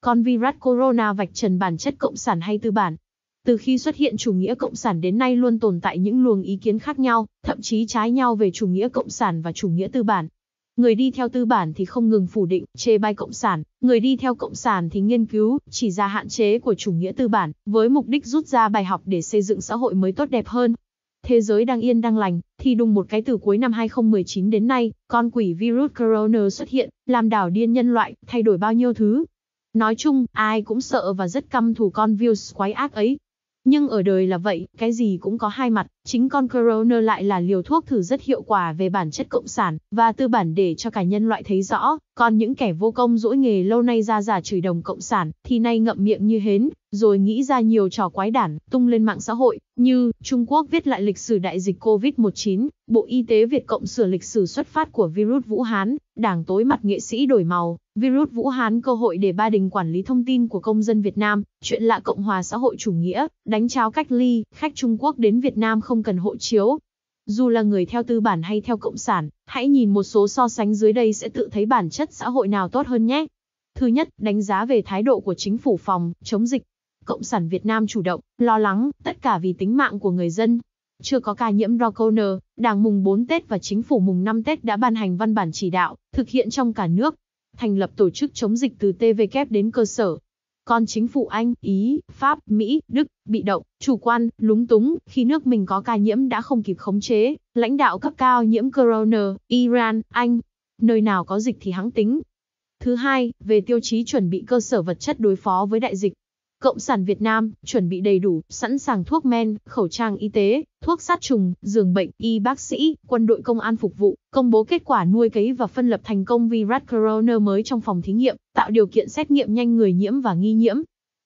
con virus corona vạch trần bản chất cộng sản hay tư bản. Từ khi xuất hiện chủ nghĩa cộng sản đến nay luôn tồn tại những luồng ý kiến khác nhau, thậm chí trái nhau về chủ nghĩa cộng sản và chủ nghĩa tư bản. Người đi theo tư bản thì không ngừng phủ định, chê bai cộng sản, người đi theo cộng sản thì nghiên cứu, chỉ ra hạn chế của chủ nghĩa tư bản, với mục đích rút ra bài học để xây dựng xã hội mới tốt đẹp hơn. Thế giới đang yên đang lành, thì đùng một cái từ cuối năm 2019 đến nay, con quỷ virus corona xuất hiện, làm đảo điên nhân loại, thay đổi bao nhiêu thứ, Nói chung, ai cũng sợ và rất căm thù con views quái ác ấy. Nhưng ở đời là vậy, cái gì cũng có hai mặt, chính con Corona lại là liều thuốc thử rất hiệu quả về bản chất cộng sản, và tư bản để cho cả nhân loại thấy rõ, còn những kẻ vô công dỗi nghề lâu nay ra giả chửi đồng cộng sản, thì nay ngậm miệng như hến, rồi nghĩ ra nhiều trò quái đản, tung lên mạng xã hội, như Trung Quốc viết lại lịch sử đại dịch COVID-19, Bộ Y tế Việt Cộng sửa lịch sử xuất phát của virus Vũ Hán, đảng tối mặt nghệ sĩ đổi màu, Virus Vũ Hán cơ hội để Ba Đình quản lý thông tin của công dân Việt Nam, chuyện lạ Cộng hòa xã hội chủ nghĩa, đánh cháo cách ly, khách Trung Quốc đến Việt Nam không cần hộ chiếu. Dù là người theo tư bản hay theo cộng sản, hãy nhìn một số so sánh dưới đây sẽ tự thấy bản chất xã hội nào tốt hơn nhé. Thứ nhất, đánh giá về thái độ của chính phủ phòng, chống dịch. Cộng sản Việt Nam chủ động, lo lắng, tất cả vì tính mạng của người dân. Chưa có ca nhiễm Roconer, Đảng mùng 4 Tết và chính phủ mùng 5 Tết đã ban hành văn bản chỉ đạo, thực hiện trong cả nước, thành lập tổ chức chống dịch từ TVK đến cơ sở. Còn chính phủ Anh, Ý, Pháp, Mỹ, Đức, bị động, chủ quan, lúng túng, khi nước mình có ca nhiễm đã không kịp khống chế, lãnh đạo cấp cao nhiễm corona, Iran, Anh, nơi nào có dịch thì hãng tính. Thứ hai, về tiêu chí chuẩn bị cơ sở vật chất đối phó với đại dịch, Cộng sản Việt Nam, chuẩn bị đầy đủ, sẵn sàng thuốc men, khẩu trang y tế, thuốc sát trùng, giường bệnh, y bác sĩ, quân đội công an phục vụ, công bố kết quả nuôi cấy và phân lập thành công virus corona mới trong phòng thí nghiệm, tạo điều kiện xét nghiệm nhanh người nhiễm và nghi nhiễm.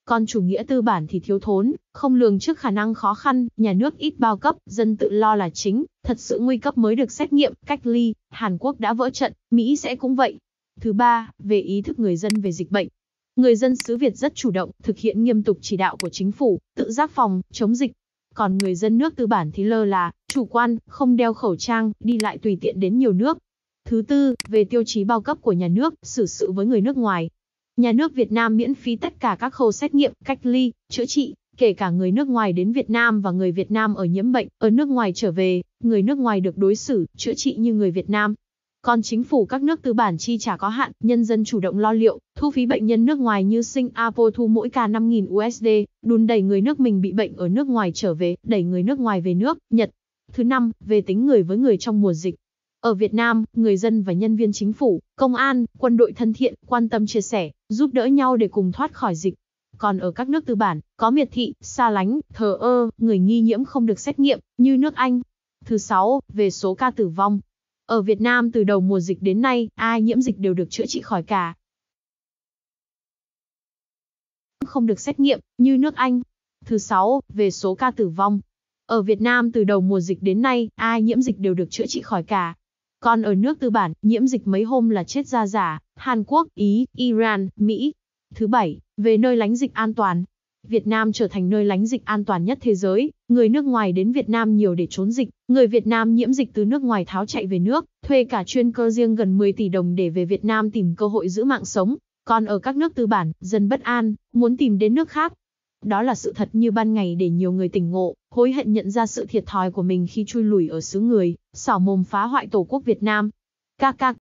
Còn chủ nghĩa tư bản thì thiếu thốn, không lường trước khả năng khó khăn, nhà nước ít bao cấp, dân tự lo là chính, thật sự nguy cấp mới được xét nghiệm, cách ly, Hàn Quốc đã vỡ trận, Mỹ sẽ cũng vậy. Thứ ba, về ý thức người dân về dịch bệnh, Người dân xứ Việt rất chủ động, thực hiện nghiêm túc chỉ đạo của chính phủ, tự giác phòng, chống dịch. Còn người dân nước tư bản thì lơ là, chủ quan, không đeo khẩu trang, đi lại tùy tiện đến nhiều nước. Thứ tư, về tiêu chí bao cấp của nhà nước, xử sự với người nước ngoài. Nhà nước Việt Nam miễn phí tất cả các khâu xét nghiệm, cách ly, chữa trị, kể cả người nước ngoài đến Việt Nam và người Việt Nam ở nhiễm bệnh, ở nước ngoài trở về, người nước ngoài được đối xử, chữa trị như người Việt Nam. Còn chính phủ các nước tư bản chi trả có hạn, nhân dân chủ động lo liệu, Thu phí bệnh nhân nước ngoài như Singapore thu mỗi ca 5.000 USD, đùn đẩy người nước mình bị bệnh ở nước ngoài trở về, đẩy người nước ngoài về nước, Nhật. Thứ năm, về tính người với người trong mùa dịch. Ở Việt Nam, người dân và nhân viên chính phủ, công an, quân đội thân thiện, quan tâm chia sẻ, giúp đỡ nhau để cùng thoát khỏi dịch. Còn ở các nước tư bản, có miệt thị, xa lánh, thờ ơ, người nghi nhiễm không được xét nghiệm, như nước Anh. Thứ sáu, về số ca tử vong. Ở Việt Nam từ đầu mùa dịch đến nay, ai nhiễm dịch đều được chữa trị khỏi cả, không được xét nghiệm, như nước Anh. Thứ 6, về số ca tử vong. Ở Việt Nam từ đầu mùa dịch đến nay, ai nhiễm dịch đều được chữa trị khỏi cả. Còn ở nước tư bản, nhiễm dịch mấy hôm là chết ra giả, Hàn Quốc, Ý, Iran, Mỹ. Thứ 7, về nơi lánh dịch an toàn. Việt Nam trở thành nơi lánh dịch an toàn nhất thế giới, người nước ngoài đến Việt Nam nhiều để trốn dịch, người Việt Nam nhiễm dịch từ nước ngoài tháo chạy về nước, thuê cả chuyên cơ riêng gần 10 tỷ đồng để về Việt Nam tìm cơ hội giữ mạng sống, còn ở các nước tư bản, dân bất an, muốn tìm đến nước khác. Đó là sự thật như ban ngày để nhiều người tỉnh ngộ, hối hận nhận ra sự thiệt thòi của mình khi chui lùi ở xứ người, xỏ mồm phá hoại tổ quốc Việt Nam. Ca ca